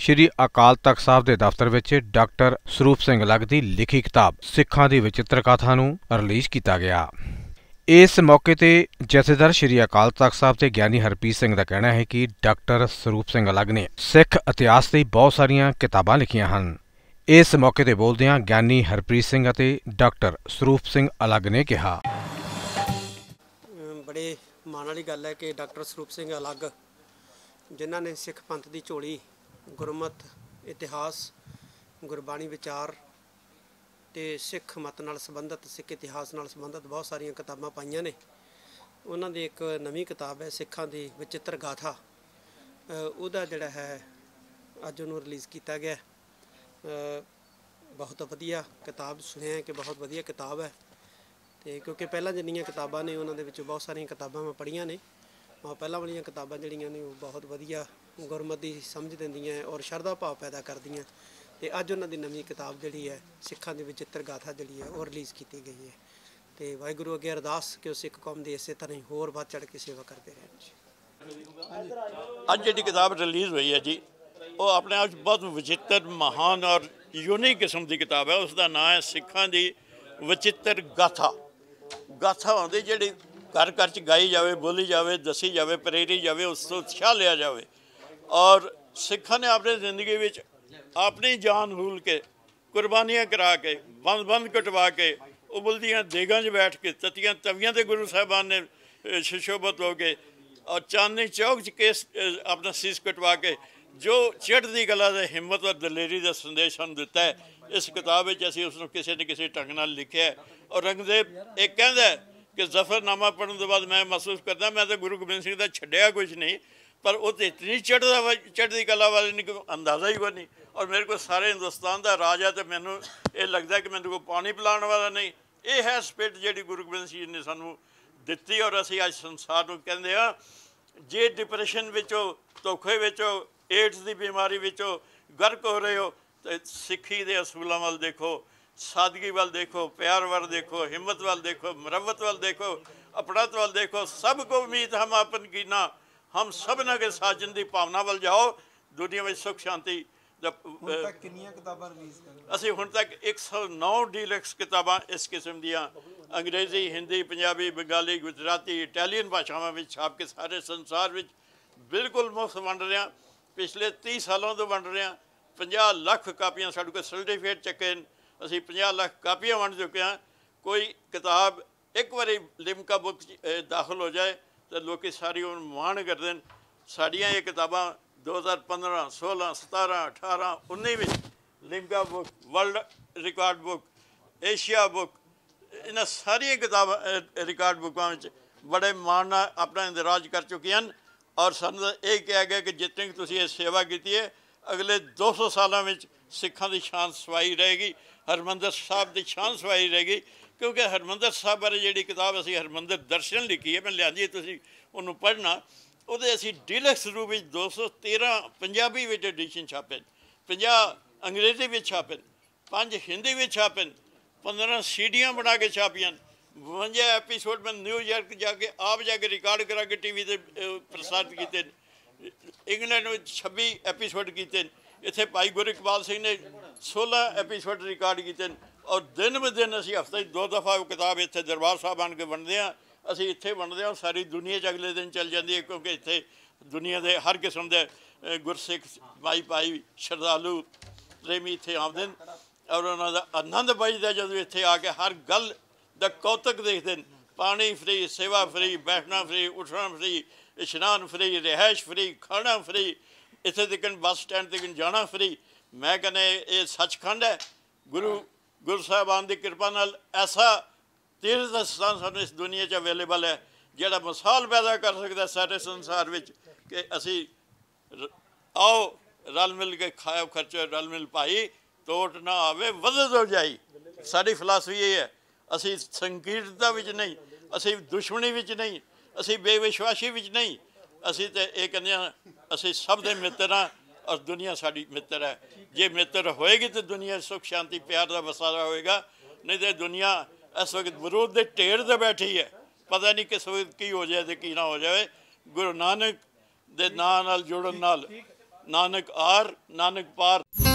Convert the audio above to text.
ਸ਼੍ਰੀ ਅਕਾਲ ਤਖਤ ਸਾਹਿਬ ਦੇ ਦਫ਼ਤਰ ਵਿੱਚ ਡਾਕਟਰ ਸਰੂਪ ਸਿੰਘ ਲਗ ਦੀ ਲਿਖੀ ਕਿਤਾਬ ਸਿੱਖਾਂ ਦੀ ਵਿਚਿਤ੍ਰ ਕਥਾ ਨੂੰ ਰਿਲੀਜ਼ ਕੀਤਾ ਗਿਆ ਇਸ ਮੌਕੇ ਤੇ ਜਥੇਦਾਰ ਸ਼੍ਰੀ ਅਕਾਲ ਤਖਤ ਸਾਹਿਬ ਦੇ ਗਿਆਨੀ ਹਰਪੀਤ ਸਿੰਘ ਦਾ ਕਹਿਣਾ ਹੈ ਕਿ ਡਾਕਟਰ ਸਰੂਪ ਸਿੰਘ ਅਲੱਗ ਨੇ ਸਿੱਖ ਇਤਿਹਾਸ ਤੇ ਬਹੁਤ ਸਾਰੀਆਂ ਕਿਤਾਬਾਂ ਲਿਖੀਆਂ ਹਨ ਇਸ ਮੌਕੇ ਤੇ ਬੋਲਦਿਆਂ ਗਿਆਨੀ ਹਰਪ੍ਰੀਤ ਸਿੰਘ ਅਤੇ ਡਾਕਟਰ ਸਰੂਪ ਸਿੰਘ ਅਲੱਗ ਨੇ ਕਿਹਾ ਬੜੇ ਮਾਣ ਵਾਲੀ ਗੱਲ ਹੈ ਕਿ ਡਾਕਟਰ ਸਰੂਪ ਸਿੰਘ ਅਲੱਗ ਜਿਨ੍ਹਾਂ ਨੇ ਸਿੱਖ ਪੰਥ ਦੀ ਝੋਲੀ ਗੁਰਮਤ ਇਤਿਹਾਸ ਗੁਰਬਾਣੀ ਵਿਚਾਰ ਤੇ ਸਿੱਖ ਮਤ ਨਾਲ ਸੰਬੰਧਿਤ ਸਿੱਖ ਇਤਿਹਾਸ ਨਾਲ ਸੰਬੰਧਿਤ ਬਹੁਤ ਸਾਰੀਆਂ ਕਿਤਾਬਾਂ ਪਾਈਆਂ ਨੇ ਉਹਨਾਂ ਦੀ ਇੱਕ ਨਵੀਂ ਕਿਤਾਬ ਹੈ ਸਿੱਖਾਂ ਦੀ ਵਿਚਿੱਤਰ ਗਾਥਾ ਉਹਦਾ ਜਿਹੜਾ ਹੈ ਅੱਜ ਉਹਨੂੰ ਰਿਲੀਜ਼ ਕੀਤਾ ਗਿਆ ਬਹੁਤ ਵਧੀਆ ਕਿਤਾਬ ਸੁਣਿਆ ਕਿ ਬਹੁਤ ਵਧੀਆ ਕਿਤਾਬ ਹੈ ਤੇ ਕਿਉਂਕਿ ਪਹਿਲਾਂ ਜਿੰਨੀਆਂ ਕਿਤਾਬਾਂ ਨੇ ਉਹਨਾਂ ਦੇ ਵਿੱਚ ਬਹੁਤ ਸਾਰੀਆਂ ਕਿਤਾਬਾਂ ਮੈਂ ਪੜ੍ਹੀਆਂ ਨੇ ਪਹਿਲਾਂ ਵਾਲੀਆਂ ਕਿਤਾਬਾਂ ਜਿਹੜੀਆਂ ਨੇ ਉਹ ਬਹੁਤ ਵਧੀਆ ਗੁਰਮਤਿ ਸਮਝ ਦਿੰਦੀਆਂ ਹੈ ਔਰ ਸ਼ਰਧਾ ਭਾਵ ਪੈਦਾ ਕਰਦੀਆਂ ਤੇ ਅੱਜ ਉਹਨਾਂ ਦੀ ਨਵੀਂ ਕਿਤਾਬ ਜਿਹੜੀ ਹੈ ਸਿੱਖਾਂ ਦੀ ਵਿਚਿੱਤਰ ਗਾਥਾ ਜਿਹੜੀ ਹੈ ਉਹ ਰਿਲੀਜ਼ ਕੀਤੀ ਗਈ ਹੈ ਤੇ ਵਾਹਿਗੁਰੂ ਅੱਗੇ ਅਰਦਾਸ ਕਿ ਉਹ ਸਿੱਖ ਕੌਮ ਦੀ ਇਸੇ ਤਰ੍ਹਾਂ ਹੀ ਹੋਰ ਵੱਧ ਚੜ ਕੇ ਸੇਵਾ ਕਰਦੇ ਰਹਿਣ ਜੀ ਅੱਜ ਜਿਹੜੀ ਕਿਤਾਬ ਰਿਲੀਜ਼ ਹੋਈ ਹੈ ਜੀ ਉਹ ਆਪਣੇ ਆਪ ਵਿੱਚ ਬਹੁਤ ਵਿਚਿੱਤਰ ਮਹਾਨ ਔਰ ਯੂਨੀਕ ਕਿਸਮ ਦੀ ਕਿਤਾਬ ਹੈ ਉਸ ਦਾ ਨਾਮ ਹੈ ਸਿੱਖਾਂ ਦੀ ਵਿਚਿੱਤਰ ਗਾਥਾ ਗਾਥਾ ਹੁੰਦੀ ਜਿਹੜੀ ਘਰ ਘਰ ਚ ਗਾਈ ਜਾਵੇ ਬੋਲੀ ਜਾਵੇ ਦੱਸੀ ਜਾਵੇ ਪ੍ਰੇਰੀ ਜਾਵੇ ਉਸ ਤੋਂ ਉਤਸ਼ਾਹ ਲਿਆ ਜਾਵੇ ਔਰ ਸਿੱਖਾਂ ਨੇ ਆਪਣੀ ਜ਼ਿੰਦਗੀ ਵਿੱਚ ਆਪਣੀ ਜਾਨ ਹੂਲ ਕੇ ਕੁਰਬਾਨੀਆਂ ਕਰਾ ਕੇ ਬੰਦ ਬੰਦ ਕਟਵਾ ਕੇ ਉਬਲਦੀਆਂ ਦੇਗਾਂ 'ਚ ਬੈਠ ਕੇ ਤਤੀਆਂ ਤਵੀਆਂ ਤੇ ਗੁਰੂ ਸਾਹਿਬਾਨ ਨੇ ਸ਼ਿਸ਼ੋਬਤ ਹੋ ਕੇ ਔਰ ਚਾਂਦਨੀ ਚੌਕ 'ਚ ਕੇਸ ਆਪਣਾ ਸੀਸ ਕਟਵਾ ਕੇ ਜੋ ਚੜ੍ਹਦੀ ਦੀ ਕਲਾ ਦਾ ਹਿੰਮਤ ਔਰ ਦਲੇਰੀ ਦਾ ਸੰਦੇਸ਼ ਹਨ ਦਿੱਤਾ ਹੈ ਇਸ ਕਿਤਾਬ ਵਿੱਚ ਅਸੀਂ ਉਸ ਨੂੰ ਕਿਸੇ ਨਾ ਕਿਸੇ ਢੰਗ ਨਾਲ ਲਿਖਿਆ ਔਰ ਰੰਗਦੇਵ ਇਹ ਕਹਿੰਦਾ ਕਿ ਜ਼ਫਰਨਾਮਾ ਪੜਨ ਤੋਂ ਬਾਅਦ ਮੈਂ ਮਹਿਸੂਸ ਕਰਦਾ ਮੈਂ ਤਾਂ ਗੁਰੂ ਗੋਬਿੰਦ ਸਿੰਘ ਦਾ ਛੱਡਿਆ ਕੁਝ ਨਹੀਂ ਪਰ ਉਹ ਤੇ ਇਤਨੀ ਚੜਦਾ ਚੜਦੀ ਕਲਾ ਵਾਲੇ ਨੇ ਕੋਈ ਅੰਦਾਜ਼ਾ ਹੀ ਕੋਈ ਨਹੀਂ ਔਰ ਮੇਰੇ ਕੋਲ ਸਾਰੇ ਹਿੰਦੁਸਤਾਨ ਦਾ ਰਾਜ ਹੈ ਤੇ ਮੈਨੂੰ ਇਹ ਲੱਗਦਾ ਕਿ ਮੈਨੂੰ ਕੋਈ ਪਾਣੀ ਪਿਲਾਉਣ ਵਾਲਾ ਨਹੀਂ ਇਹ ਹੈ ਸਪਿਰਟ ਜਿਹੜੀ ਗੁਰੂ ਗੋਬਿੰਦ ਸਿੰਘ ਜੀ ਨੇ ਸਾਨੂੰ ਦਿੱਤੀ ਔਰ ਅਸੀਂ ਅੱਜ ਸੰਸਾਰ ਨੂੰ ਕਹਿੰਦੇ ਆ ਜੇ ਡਿਪਰੈਸ਼ਨ ਵਿੱਚੋਂ ਧੋਖੇ ਵਿੱਚੋਂ ਏਡਸ ਦੀ ਬਿਮਾਰੀ ਵਿੱਚੋਂ ਗਰਕ ਹੋ ਰਹੇ ਹੋ ਤੇ ਸਿੱਖੀ ਦੇ ਅਸੂਲਾਂ ਵੱਲ ਦੇਖੋ ਸਾਦਗੀ ਵੱਲ ਦੇਖੋ ਪਿਆਰ ਵੱਲ ਦੇਖੋ ਹਿੰਮਤ ਵੱਲ ਦੇਖੋ ਮਰਵਤ ਵੱਲ ਦੇਖੋ ਆਪਣਾਤ ਵੱਲ ਦੇਖੋ ਸਭ ਕੋ ਉਮੀਦ ਹਮ ਆਪਨ ਕੀਨਾ ਹਮ ਸਭਨਾ ਕੇ ਸਾਜਨ ਦੀ ਭਾਵਨਾ ਵੱਲ ਜਾਓ ਦੁਨੀਆ ਵਿੱਚ ਸੁਖ ਸ਼ਾਂਤੀ ਹੁਣ ਤੱਕ ਕਿੰਨੀਆਂ ਕਿਤਾਬਾਂ ਰਿਲੀਜ਼ ਕਰ ਅਸੀਂ ਹੁਣ ਤੱਕ 109 ਡੀਲੈਕਸ ਕਿਤਾਬਾਂ ਇਸ ਕਿਸਮ ਦੀਆਂ ਅੰਗਰੇਜ਼ੀ ਹਿੰਦੀ ਪੰਜਾਬੀ ਬੰਗਾਲੀ ਗੁਜਰਾਤੀ ਇਟਾਲੀਅਨ ਭਾਸ਼ਾਵਾਂ ਵਿੱਚ ਛਾਪ ਕੇ ਸਾਰੇ ਸੰਸਾਰ ਵਿੱਚ ਬਿਲਕੁਲ ਮੁਫਤ ਵੰਡ ਰਹੇ ਹਾਂ ਪਿਛਲੇ 30 ਸਾਲਾਂ ਤੋਂ ਵੰਡ ਰਹੇ ਹਾਂ 50 ਲੱਖ ਕਾਪੀਆਂ ਸਾਡੇ ਕੋਲ ਸਰਟੀਫਿਕੇਟ ਚੱਕੇ ਅਸੀਂ 50 ਲੱਖ ਕਾਪੀਆਂ ਵੰਡ ਚੁੱਕੇ ਹਾਂ ਕੋਈ ਕਿਤਾਬ ਇੱਕ ਵਾਰੀ ਲਿਮਕਾ ਬੁੱਕ ਦਾਖਲ ਹੋ ਜਾਏ ਤੇ ਲੋਕੀ ਸਾਰੀ ਉਹ ਮਾਣ ਕਰਦੇ ਨੇ ਸਾਡੀਆਂ ਇਹ ਕਿਤਾਬਾਂ 2015 16 17 18 19 ਵਿੱਚ Limca book world record book Asia book ਇਹਨਾਂ ਸਾਰੀਆਂ ਕਿਤਾਬਾਂ ਰਿਕਾਰਡ ਬੁੱਕਾਂ ਵਿੱਚ ਬੜੇ ਮਾਣ ਨਾਲ ਆਪਣਾ ਇੰਦਰਾਜ ਕਰ ਚੁੱਕੇ ਹਨ ਔਰ ਸਾਨੂੰ ਇਹ ਕਿਹਾ ਗਿਆ ਕਿ ਜਿੰਨੀ ਤੁਸੀਂ ਇਹ ਸੇਵਾ ਕੀਤੀ ਹੈ ਅਗਲੇ 200 ਸਾਲਾਂ ਵਿੱਚ ਸਿੱਖਾਂ ਦੀ ਸ਼ਾਨ ਸਵਾਈ ਰਹੇਗੀ ਹਰਮੰਦਰ ਸਾਹਿਬ ਦੀ ਸ਼ਾਨ ਸਵਾਈ ਰਹੇਗੀ ਕਿਉਂਕਿ ਹਰਮੰਦਰ ਸਾਹਿਬ ਬਾਰੇ ਜਿਹੜੀ ਕਿਤਾਬ ਅਸੀਂ ਹਰਮੰਦਰ ਦਰਸ਼ਨ ਲਿਖੀ ਹੈ ਮੈਂ ਲਿਆਂਦੀ ਤੁਸੀਂ ਉਹਨੂੰ ਪੜ੍ਹਨਾ ਉਹਦੇ ਅਸੀਂ ਡੀਲਕਸ ਰੂਪ ਵਿੱਚ 213 ਪੰਜਾਬੀ ਵਿੱਚ ਐਡੀਸ਼ਨ ਛਾਪੇ 50 ਅੰਗਰੇਜ਼ੀ ਵਿੱਚ ਛਾਪੇ ਪੰਜ ਹਿੰਦੀ ਵਿੱਚ ਛਾਪੇ 15 ਸੀਡੀਆਂ ਬਣਾ ਕੇ ਛਾਪੀਆਂ 52 ਐਪੀਸੋਡ ਮੈਂ ਨਿਊਯਾਰਕ ਜਾ ਕੇ ਆਪ ਜਾ ਕੇ ਰਿਕਾਰਡ ਕਰਾ ਕੇ ਟੀਵੀ ਤੇ ਪ੍ਰਸਾਰਿਤ ਕੀਤੇ ਇੰਗਲੈਂਡ ਵਿੱਚ 26 ਐਪੀਸੋਡ ਕੀਤੇ ਇੱਥੇ ਭਾਈ ਗੁਰਇਕਬਾਲ ਸਿੰਘ ਨੇ 16 ਐਪੀਸੋਡ ਰਿਕਾਰਡ ਕੀਤੇ ਔਰ ਦਿਨ ਵੀ ਦਿਨ ਅਸੀਂ ਹਫ਼ਤੇ 'ਚ ਦੋ ਦਫਾ ਉਹ ਕਿਤਾਬ ਇੱਥੇ ਦਰਬਾਰ ਸਾਹਿਬ ਆਣ ਕੇ ਵੰਡਦੇ ਆ ਅਸੀਂ ਇੱਥੇ ਵੰਡਦੇ ਆ ਸਾਰੀ ਦੁਨੀਆ 'ਚ ਅਗਲੇ ਦਿਨ ਚੱਲ ਜਾਂਦੀ ਹੈ ਕਿਉਂਕਿ ਇੱਥੇ ਦੁਨੀਆ ਦੇ ਹਰ ਕਿਸਮ ਦੇ ਗੁਰਸਿੱਖ ਭਾਈ ਪਾਈ ਸ਼ਰਧਾਲੂ ਪ੍ਰੇਮੀ ਇੱਥੇ ਆਉਂਦੇ ਨੇ ਔਰ ਉਹਨਾਂ ਦਾ ਆਨੰਦ ਪਾਈਦਾ ਜਦੋਂ ਇੱਥੇ ਆ ਕੇ ਹਰ ਗੱਲ ਦਾ ਕੌਤਕ ਦੇਖਦੇ ਨੇ ਪਾਣੀ ਫ੍ਰੀ ਸੇਵਾ ਫ੍ਰੀ ਬੈਠਣਾ ਫ੍ਰੀ ਉੱਠਣਾ ਫ੍ਰੀ ਇਸ਼ਨਾਨ ਫ੍ਰੀ ਰਹਿائش ਫ੍ਰੀ ਖਾਣਾ ਫ੍ਰੀ ਇੱਥੇ ਤੱਕ ਬੱਸ ਸਟੈਂਡ ਤੱਕ ਜਾਣਾ ਫ੍ਰੀ ਮੈਂ ਕਹਿੰਦਾ ਇਹ ਸੱਚਖੰਡ ਹੈ ਗੁਰੂ ਗੁਰੂ ਸਾਹਿਬਾਨ ਦੀ ਕਿਰਪਾ ਨਾਲ ਐਸਾ ਤੀਰਥ ਸਥਾਨ ਸਾਨੂੰ ਇਸ ਦੁਨੀਆ 'ਚ ਅਵੇਲੇਬਲ ਹੈ ਜਿਹੜਾ ਮਿਸਾਲ ਪੈਦਾ ਕਰ ਸਕਦਾ ਸਾਡੇ ਸੰਸਾਰ ਵਿੱਚ ਕਿ ਅਸੀਂ ਆਓ ਰਲ ਮਿਲ ਕੇ ਖਾਇਓ ਖਰਚੇ ਰਲ ਮਿਲ ਭਾਈ ਟੋਟ ਨਾ ਆਵੇ ਵਧਦ ਹੋ ਜਾਈ ਸਾਡੀ ਫਲਸਫੀ ਇਹ ਹੈ ਅਸੀਂ ਸੰਕੀਰਤਾ ਵਿੱਚ ਨਹੀਂ ਅਸੀਂ ਦੁਸ਼ਮਣੀ ਵਿੱਚ ਨਹੀਂ ਅਸੀਂ ਬੇਵਿਸ਼ਵਾਸੀ ਵਿੱਚ ਨਹੀਂ ਅਸੀਂ ਤੇ ਇਹ ਕਹਿੰਦੇ ਹਾਂ ਅਸੀਂ ਸਭ ਦੇ ਮਿੱਤਰਾਂ ਅਸ ਦੁਨੀਆ ਸਾਡੀ ਮਿੱਤਰ ਹੈ ਜੇ ਮਿੱਤਰ ਹੋਏਗੀ ਤੇ ਦੁਨੀਆ ਸੁਖ ਸ਼ਾਂਤੀ ਪਿਆਰ ਦਾ ਵਸਾਰਾ ਹੋਏਗਾ ਨਹੀਂ ਤੇ ਦੁਨੀਆ ਇਸ ਵਕਤ ਵਿਰੋਧ ਦੇ ਢੇਰ ਤੇ ਬੈਠੀ ਹੈ ਪਤਾ ਨਹੀਂ ਕਿਸ ਵਕਤ ਕੀ ਹੋ ਜਾਏ ਤੇ ਕੀ ਨਾ ਹੋ ਜਾਵੇ ਗੁਰੂ ਨਾਨਕ ਦੇ ਨਾਂ ਨਾਲ ਜੁੜਨ ਨਾਲ ਨਾਨਕ ਆਰ ਨਾਨਕ ਪਾਰ